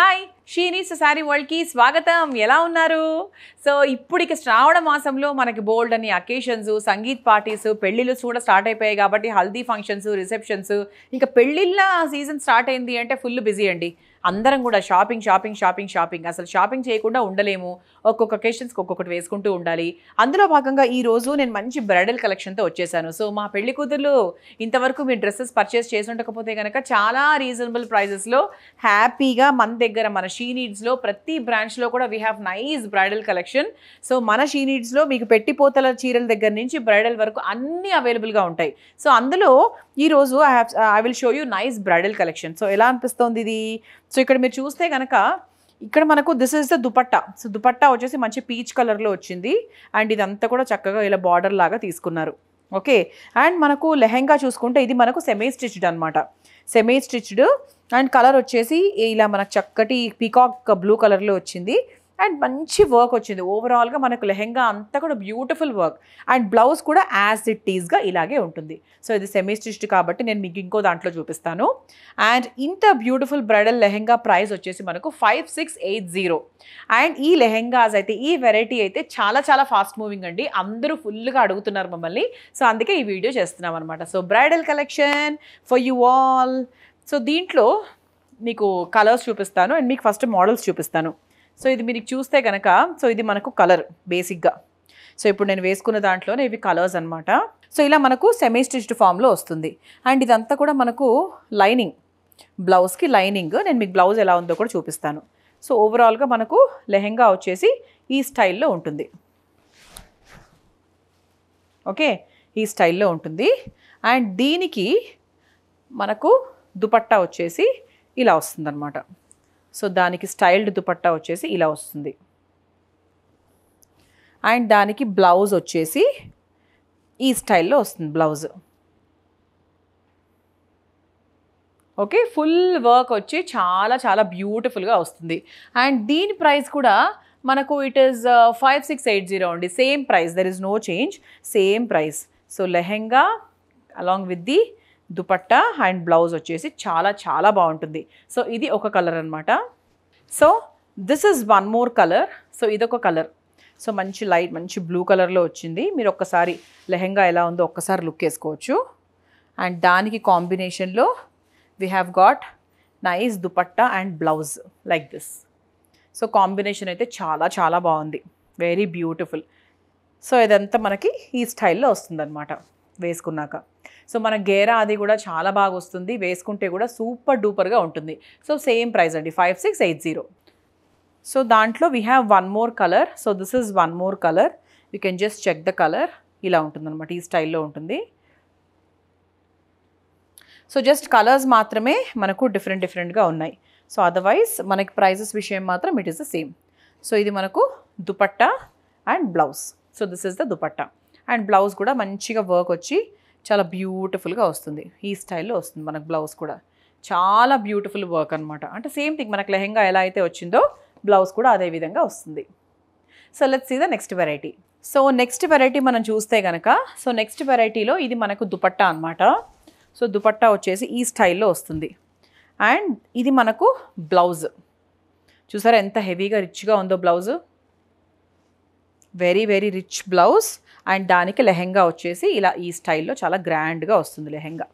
Hi షీనీ ససారీ వరల్డ్కి స్వాగతం ఎలా ఉన్నారు సో ఇప్పటికి శ్రావణ మాసంలో మనకి బోల్డ్ అని అకేషన్స్ సంగీత్ పార్టీస్ పెళ్ళిళ్ళు కూడా స్టార్ట్ అయిపోయాయి కాబట్టి హల్దీ ఫంక్షన్స్ రిసెప్షన్స్ ఇంకా పెళ్ళిళ్ళ సీజన్ స్టార్ట్ అయింది అంటే ఫుల్ బిజీ అండి అందరం కూడా షాపింగ్ షాపింగ్ షాపింగ్ షాపింగ్ అసలు షాపింగ్ చేయకుండా ఉండలేము ఒక్కొక్క ఒకేషన్స్కి ఒక్కొక్కటి వేసుకుంటూ ఉండాలి అందులో భాగంగా ఈ రోజు నేను మంచి బ్రైడల్ కలెక్షన్తో వచ్చేసాను సో మా పెళ్లి కూతుర్లు ఇంతవరకు మీ డ్రెస్సెస్ పర్చేస్ చేసి ఉండకపోతే కనుక చాలా రీజనబుల్ ప్రైజెస్లో హ్యాపీగా మన దగ్గర మన షీ నీడ్స్లో ప్రతి బ్రాంచ్లో కూడా we have nice bridal collection so మన షీ నీడ్స్లో మీకు పెట్టిపోతల చీరల దగ్గర నుంచి బ్రైడల్ వరకు అన్నీ అవైలబుల్గా ఉంటాయి సో అందులో ఈరోజు I have I will show you nice bridal collection so ఎలా అనిపిస్తోంది ఇది సో ఇక్కడ మీరు చూస్తే కనుక ఇక్కడ మనకు this is the dupatta so dupatta వచ్చేసి మంచి పీచ్ కలర్లో వచ్చింది అండ్ ఇదంతా కూడా చక్కగా ఇలా బార్డర్ లాగా తీసుకున్నారు ఓకే అండ్ మనకు లెహెంగా చూసుకుంటే ఇది మనకు సెమీ స్టిచ్డ్ అనమాట సెమీ స్టిచ్డ్ అండ్ కలర్ వచ్చేసి ఇలా మనకు చక్కటి పీకాక్ బ్లూ కలర్లో వచ్చింది అండ్ మంచి వర్క్ వచ్చింది ఓవరాల్గా మనకు లెహెంగా అంతా కూడా బ్యూటిఫుల్ వర్క్ అండ్ బ్లౌజ్ కూడా యాజ్ ఇట్ ఈజ్గా ఇలాగే ఉంటుంది సో ఇది సెమీ స్టిచ్డ్ కాబట్టి నేను మీకు ఇంకో దాంట్లో చూపిస్తాను అండ్ ఇంత బ్యూటిఫుల్ బ్రైడల్ లెహెంగా ప్రైస్ వచ్చేసి మనకు five six eight zero and ఈ లెహెంగాస్ అయితే ఈ వెరైటీ అయితే చాలా చాలా ఫాస్ట్ మూవింగ్ అండి అందరూ ఫుల్గా అడుగుతున్నారు మమ్మల్ని సో అందుకే ఈ వీడియో చేస్తున్నాం అనమాట so bridal collection for you all so దీంట్లో మీకు కలర్స్ చూపిస్తాను అండ్ మీకు ఫస్ట్ మోడల్స్ చూపిస్తాను సో ఇది మీరు చూస్తే కనుక సో ఇది మనకు కలర్ బేసిక్గా సో ఇప్పుడు నేను వేసుకున్న దాంట్లోనే ఇవి కలర్స్ అనమాట సో ఇలా మనకు సెమీ స్టిచ్డ్ ఫామ్లో వస్తుంది అండ్ ఇదంతా కూడా మనకు లైనింగ్ బ్లౌజ్కి లైనింగ్ నేను మీకు బ్లౌజ్ ఎలా ఉందో కూడా చూపిస్తాను సో ఓవరాల్గా మనకు లెహెంగా వచ్చేసి ఈ స్టైల్లో ఉంటుంది ఓకే ఈ స్టైల్లో ఉంటుంది అండ్ దీనికి మనకు దుపట్టా వచ్చేసి ఇలా వస్తుందన్నమాట సో దానికి స్టైల్డ్ దుపట్టా వచ్చేసి ఇలా వస్తుంది అండ్ దానికి బ్లౌజ్ వచ్చేసి ఈ స్టైల్లో వస్తుంది బ్లౌజ్ ఓకే ఫుల్ వర్క్ వచ్చి చాలా చాలా బ్యూటిఫుల్గా వస్తుంది అండ్ దీని ప్రైస్ కూడా మనకు it is five six eight zero అండి same price there is no change same price so lehenga along with the dupatta and blouse వచ్చేసి చాలా చాలా బాగుంటుంది సో ఇది ఒక కలర్ అనమాట so this is one more colour so ఇదొక కలర్ సో మంచి లైట్ మంచి బ్లూ కలర్లో వచ్చింది మీరు ఒక్కసారి లెహెంగా ఎలా ఉందో ఒక్కసారి లుక్ వేసుకోవచ్చు అండ్ దానికి కాంబినేషన్లో we have got nice dupatta and blouse like this so combination అయితే చాలా చాలా బాగుంది వెరీ బ్యూటిఫుల్ సో ఇదంతా మనకి ఈ స్టైల్లో వస్తుందన్నమాట వేసుకున్నాక సో మన గేరా అది కూడా చాలా బాగా వస్తుంది వేసుకుంటే కూడా సూపర్ డూపర్గా ఉంటుంది సో సేమ్ ప్రైస్ అండి five six eight zero so దాంట్లో we have one more colour so this is one more colour you can just check the colour ఇలా ఉంటుందన్నమాట ఈ స్టైల్లో ఉంటుంది సో జస్ట్ కలర్స్ మాత్రమే మనకు డిఫరెంట్ డిఫరెంట్గా ఉన్నాయి సో అదర్వైజ్ మనకి ప్రైజెస్ విషయం మాత్రం it is the same so ఇది మనకు dupatta and blouse so this is the dupatta and blouse కూడా మంచిగా వర్క్ వచ్చి చాలా బ్యూటిఫుల్గా వస్తుంది ఈ స్టైల్లో వస్తుంది మనకు బ్లౌజ్ కూడా చాలా బ్యూటిఫుల్ వర్క్ అనమాట అంటే సేమ్ థింగ్ మనకు లెహెంగా ఎలా అయితే వచ్చిందో బ్లౌజ్ కూడా అదే విధంగా వస్తుంది so let see the next variety so next variety మనం చూస్తే కనుక సో నెక్స్ట్ వెరైటీలో ఇది మనకు దుపట్టా అనమాట సో దుపట్టా వచ్చేసి ఈ స్టైల్లో వస్తుంది అండ్ ఇది మనకు బ్లౌజ్ చూసారా ఎంత హెవీగా రిచ్గా ఉందో blouse very very rich blouse and దానికి లెహెంగా వచ్చేసి ఇలా ఈ స్టైల్లో చాలా గ్రాండ్గా వస్తుంది lehenga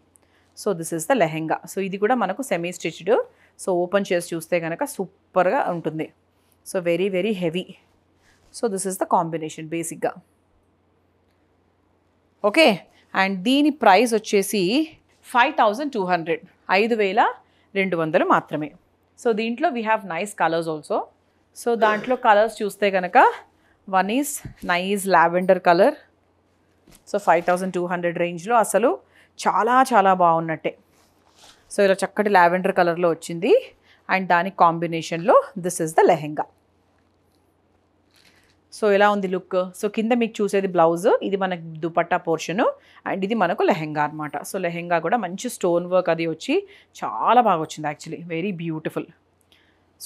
so this is the lehenga so ఇది కూడా మనకు సెమీ స్టిచ్డ్ సో ఓపెన్ చేసి చూస్తే కనుక సూపర్గా ఉంటుంది so very very heavy so this is the combination బేసిక్గా ఓకే అండ్ దీని ప్రైస్ వచ్చేసి ఫైవ్ థౌజండ్ టూ హండ్రెడ్ ఐదు వేల రెండు వందలు మాత్రమే సో దీంట్లో we have nice colours also so దాంట్లో కలర్స్ చూస్తే కనుక one is nice lavender colour so five thousand two hundred రేంజ్లో అసలు చాలా చాలా బాగున్నట్టే సో ఇలా చక్కటి లావెండర్ కలర్లో వచ్చింది అండ్ దాని కాంబినేషన్లో this is the lehenga so ఎలా ఉంది లుక్ సో కింద మీకు చూసేది బ్లౌజ్ ఇది మనకు దుపట్టా పోర్షను అండ్ ఇది మనకు లెహెంగా అనమాట సో లెహెంగా కూడా మంచి స్టోన్ వర్క్ అది వచ్చి చాలా బాగా వచ్చింది యాక్చువల్లీ వెరీ బ్యూటిఫుల్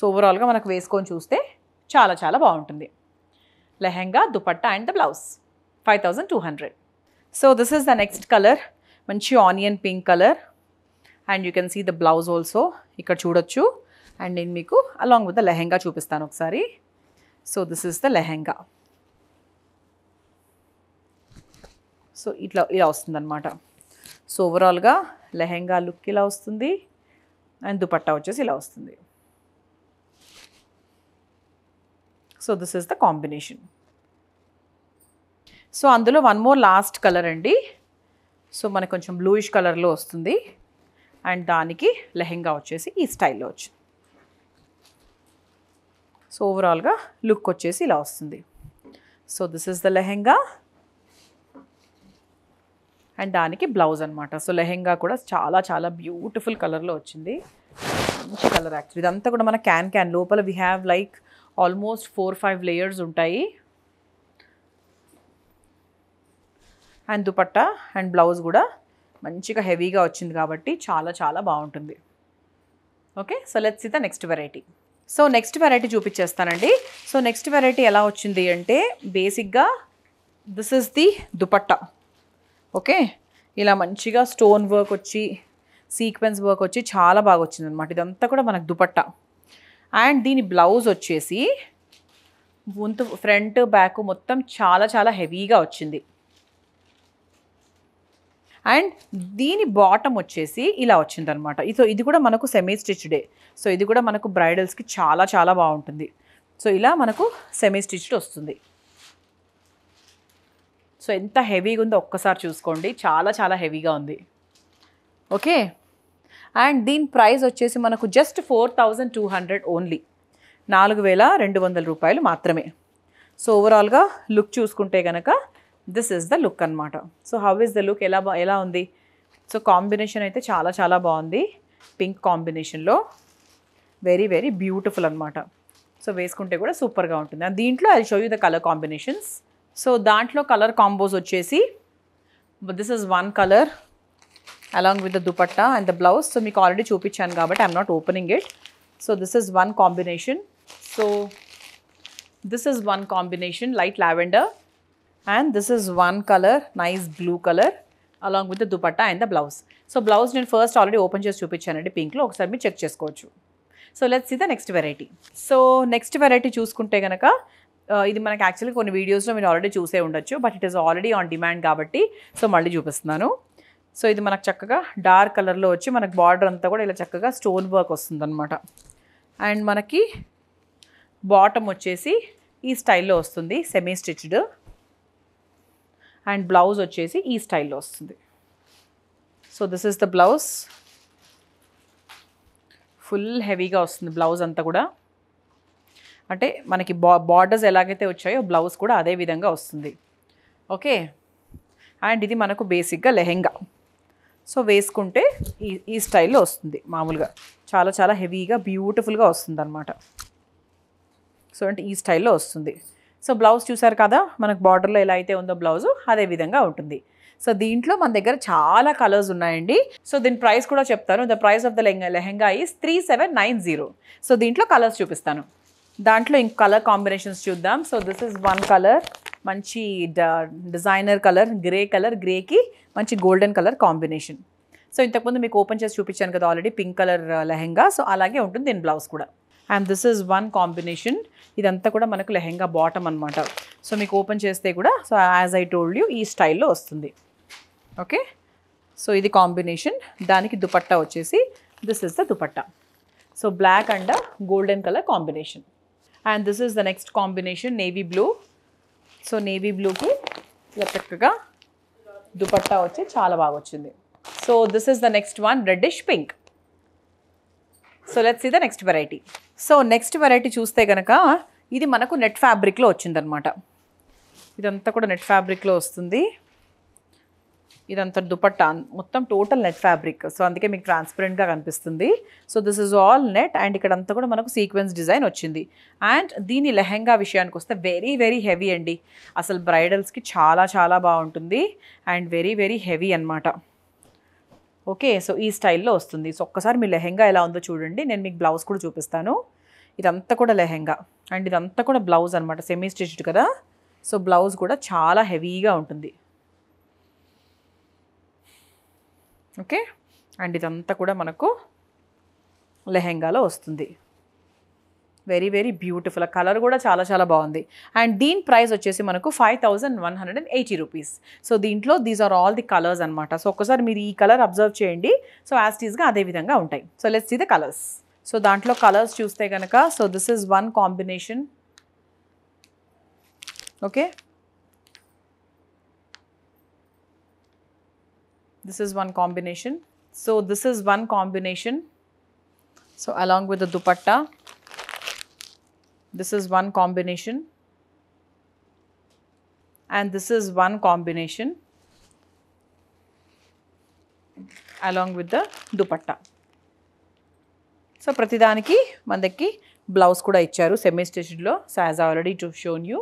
సో ఓవరాల్గా మనకు వేసుకొని చూస్తే చాలా చాలా బాగుంటుంది lehenga dupatta and the blouse five thousand two hundred so this is the next colour మంచి onion pink colour and you can see the blouse also ఇక్కడ చూడొచ్చు అండ్ నేను మీకు అలాంగ్ విత్ ద లెహెంగా చూపిస్తాను ఒకసారి so this is the lehenga so ఇట్లా ఇలా వస్తుందన్నమాట సో ఓవరాల్గా లెహెంగా లుక్ ఇలా వస్తుంది అండ్ దుపట్టా వచ్చేసి ఇలా వస్తుంది so this is the combination so అందులో వన్ మోర్ లాస్ట్ కలర్ అండి సో మనకు కొంచెం బ్లూయిష్ కలర్లో వస్తుంది అండ్ దానికి లెహెంగా వచ్చేసి ఈ స్టైల్లో వచ్చింది సో ఓవరాల్గా లుక్ వచ్చేసి ఇలా వస్తుంది so this is the lehenga and దానికి బ్లౌజ్ అనమాట సో లెహెంగా కూడా చాలా చాలా బ్యూటిఫుల్ కలర్లో వచ్చింది మంచి కలర్ యాక్చువల్ ఇదంతా కూడా మన క్యాన్ క్యాన్ లోపల we have like almost four five layers ఉంటాయి అండ్ దుపట్ట అండ్ బ్లౌజ్ కూడా మంచిగా హెవీగా వచ్చింది కాబట్టి చాలా చాలా బాగుంటుంది ఓకే సో లెట్స్ ఇద next variety so next variety చూపించేస్తానండి సో నెక్స్ట్ వెరైటీ ఎలా వచ్చింది అంటే బేసిక్గా this is the dupatta okay ఇలా మంచిగా స్టోన్ వర్క్ వచ్చి సీక్వెన్స్ వర్క్ వచ్చి చాలా బాగా వచ్చింది అనమాట ఇదంతా కూడా మనకు దుపట్టా అండ్ దీని బ్లౌజ్ వచ్చేసి ముందు ఫ్రంట్ బ్యాక్ మొత్తం చాలా చాలా హెవీగా వచ్చింది అండ్ దీని బాటమ్ వచ్చేసి ఇలా వచ్చింది అనమాట సో ఇది కూడా మనకు సెమీ స్టిచ్డే సో ఇది కూడా మనకు బ్రైడల్స్కి చాలా చాలా బాగుంటుంది సో ఇలా మనకు సెమీ స్టిచ్డ్ వస్తుంది సో ఎంత హెవీగా ఉందో ఒక్కసారి చూసుకోండి చాలా చాలా హెవీగా ఉంది ఓకే అండ్ దీని ప్రైస్ వచ్చేసి మనకు just four thousand two hundred only నాలుగు వేల రెండు వందల రూపాయలు మాత్రమే సో ఓవరాల్గా లుక్ చూసుకుంటే కనుక దిస్ ఇస్ ద లుక్ అనమాట so how is the look ఎలా ఎలా ఉంది సో కాంబినేషన్ అయితే చాలా చాలా బాగుంది పింక్ కాంబినేషన్లో వెరీ వెరీ బ్యూటిఫుల్ అనమాట సో వేసుకుంటే కూడా సూపర్గా ఉంటుంది దీంట్లో I show you the colour combinations so దాంట్లో కలర్ కాంబోస్ వచ్చేసి this is one colour along with the dupatta and the blouse so మీకు ఆల్రెడీ చూపించాను కాబట్టి I'm not opening it so this is one combination so this is one combination light lavender and this is one colour nice blue colour along with the dupatta and the blouse so blouse నేను first already open చేసి చూపించానండి పింక్లో ఒకసారి మీరు check చేసుకోవచ్చు so let's see the next variety so next variety చూసుకుంటే కనుక uh, ఇది మనకి యాక్చువల్గా కొన్ని వీడియోస్లో మీరు ఆల్రెడీ చూసే ఉండొచ్చు but it is already on demand కాబట్టి సో మళ్ళీ చూపిస్తున్నాను సో ఇది మనకు చక్కగా డార్క్ కలర్లో వచ్చి మనకు బార్డర్ అంతా కూడా ఇలా చక్కగా స్టోన్ వర్క్ వస్తుందన్నమాట అండ్ మనకి బాటమ్ వచ్చేసి ఈ స్టైల్లో వస్తుంది సెమీ స్టిచ్డ్ అండ్ బ్లౌజ్ వచ్చేసి ఈ స్టైల్లో వస్తుంది so this is the blouse full హెవీగా వస్తుంది బ్లౌజ్ అంతా కూడా అంటే మనకి బా బార్డర్స్ ఎలాగైతే వచ్చాయో బ్లౌజ్ కూడా అదే విధంగా వస్తుంది ఓకే అండ్ ఇది మనకు బేసిక్గా లెహెంగా సో వేసుకుంటే ఈ ఈ స్టైల్లో వస్తుంది మామూలుగా చాలా చాలా హెవీగా బ్యూటిఫుల్గా వస్తుంది అనమాట సో అంటే ఈ స్టైల్లో వస్తుంది సో బ్లౌజ్ చూసారు కదా మనకు బార్డర్లో ఎలా అయితే ఉందో బ్లౌజు అదే విధంగా ఉంటుంది సో దీంట్లో మన దగ్గర చాలా కలర్స్ ఉన్నాయండి సో దీని ప్రైస్ కూడా చెప్తాను the price of the lehenga lehenga is three seven nine zero so దీంట్లో కలర్స్ చూపిస్తాను దాంట్లో ఇంక కలర్ కాంబినేషన్స్ చూద్దాం so this is one colour మంచి డిజైనర్ కలర్ గ్రే కలర్ గ్రేకి మంచి గోల్డెన్ కలర్ కాంబినేషన్ సో ఇంతకుముందు మీకు ఓపెన్ చేసి చూపించాను కదా already pink colour lehenga so అలాగే ఉంటుంది దీని బ్లౌజ్ కూడా and this is one combination ఇదంతా కూడా మనకు లెహెంగా బాటమ్ అనమాట సో మీకు ఓపెన్ చేస్తే కూడా so as I told you ఈ స్టైల్లో వస్తుంది ఓకే సో ఇది కాంబినేషన్ దానికి దుపట్టా వచ్చేసి this is the dupatta so black and golden colour combination and this is the next combination navy blue so navy బ్లూకి ఇలా చక్కగా దుపట్టా వచ్చి చాలా బాగా వచ్చింది so this is the next one reddish pink so let's ఈ the next variety so next variety చూస్తే కనుక ఇది మనకు నెట్ ఫ్యాబ్రిక్లో వచ్చిందనమాట ఇదంతా కూడా నెట్ ఫ్యాబ్రిక్లో వస్తుంది ఇదంతా దుపట్టా మొత్తం టోటల్ నెట్ ఫ్యాబ్రిక్ సో అందుకే మీకు ట్రాన్స్పరెంట్గా కనిపిస్తుంది so this is all net and ఇక్కడంతా కూడా మనకు సీక్వెన్స్ డిజైన్ వచ్చింది అండ్ దీని లెహెంగా విషయానికి వస్తే వెరీ వెరీ హెవీ అండి అసలు బ్రైడల్స్కి చాలా చాలా బాగుంటుంది అండ్ వెరీ వెరీ హెవీ అనమాట ఓకే సో ఈ స్టైల్లో వస్తుంది సో ఒక్కసారి మీ లెహెంగా ఎలా ఉందో చూడండి నేను మీకు బ్లౌజ్ కూడా చూపిస్తాను ఇదంతా కూడా లెహెంగా అండ్ ఇదంతా కూడా బ్లౌజ్ అనమాట సెమీ స్టిచ్డ్ కదా సో బ్లౌజ్ కూడా చాలా హెవీగా ఉంటుంది ఓకే అండ్ ఇదంతా కూడా మనకు లెహెంగాలో వస్తుంది వెరీ వెరీ బ్యూటిఫుల్ కలర్ కూడా చాలా చాలా బాగుంది అండ్ దీని ప్రైస్ వచ్చేసి మనకు five thousand one hundred and eighty rupees so దీంట్లో these are all the colours అనమాట సో ఒక్కసారి మీరు ఈ కలర్ అబ్జర్వ్ చేయండి సో యాస్టీస్గా అదే విధంగా ఉంటాయి సో లెట్స్ ఇది ద కలర్స్ సో దాంట్లో కలర్స్ చూస్తే కనుక so this is one combination okay This is one combination. So this is one combination. So along with the dupatta, this is one combination and this is one combination along with the dupatta. So ప్రతిదానికి Mandaki, blouse kuda icharu semi semi స్టిచ్డ్లో so as already to shown you.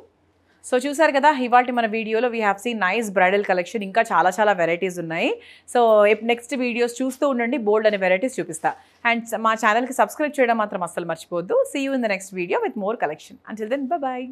So చూసారు కదా ఇవాళ మన వీడియోలో we have see nice bridal collection ఇంకా చాలా చాలా వెరైటీస్ ఉన్నాయి సో నెక్స్ట్ వీడియోస్ చూస్తూ ఉండండి బోల్డ్ అనే వెరైటీస్ చూపిస్తా అండ్ మా ఛానల్కి సబ్స్క్రైబ్ చేయడం మాత్రం అస్సలు మర్చిపోద్దు see you in the next video with more collection until then bye